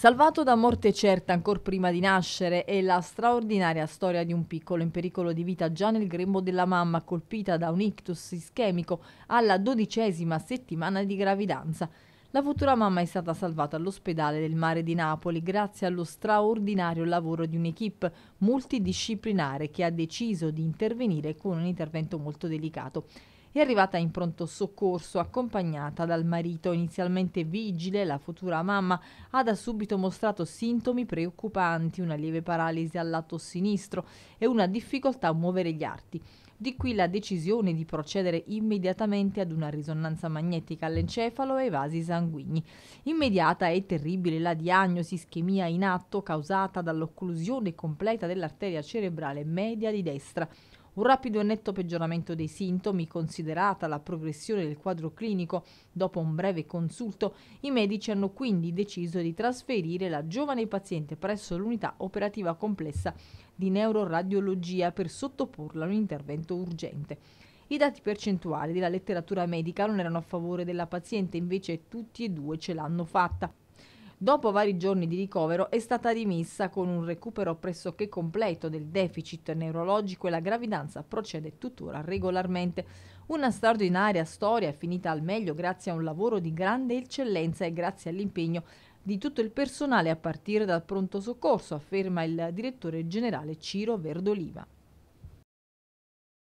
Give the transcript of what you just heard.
Salvato da morte certa ancora prima di nascere è la straordinaria storia di un piccolo in pericolo di vita già nel grembo della mamma colpita da un ictus ischemico alla dodicesima settimana di gravidanza. La futura mamma è stata salvata all'ospedale del mare di Napoli grazie allo straordinario lavoro di un'equipe multidisciplinare che ha deciso di intervenire con un intervento molto delicato è arrivata in pronto soccorso accompagnata dal marito. Inizialmente vigile, la futura mamma ha da subito mostrato sintomi preoccupanti, una lieve paralisi al lato sinistro e una difficoltà a muovere gli arti. Di qui la decisione di procedere immediatamente ad una risonanza magnetica all'encefalo e ai vasi sanguigni. Immediata e terribile la diagnosi ischemia in atto causata dall'occlusione completa dell'arteria cerebrale media di destra un rapido e netto peggioramento dei sintomi, considerata la progressione del quadro clinico dopo un breve consulto, i medici hanno quindi deciso di trasferire la giovane paziente presso l'unità operativa complessa di neuroradiologia per sottoporla a un intervento urgente. I dati percentuali della letteratura medica non erano a favore della paziente, invece tutti e due ce l'hanno fatta. Dopo vari giorni di ricovero è stata rimessa con un recupero pressoché completo del deficit neurologico e la gravidanza procede tuttora regolarmente. Una straordinaria storia finita al meglio grazie a un lavoro di grande eccellenza e grazie all'impegno di tutto il personale a partire dal pronto soccorso, afferma il direttore generale Ciro Verdoliva.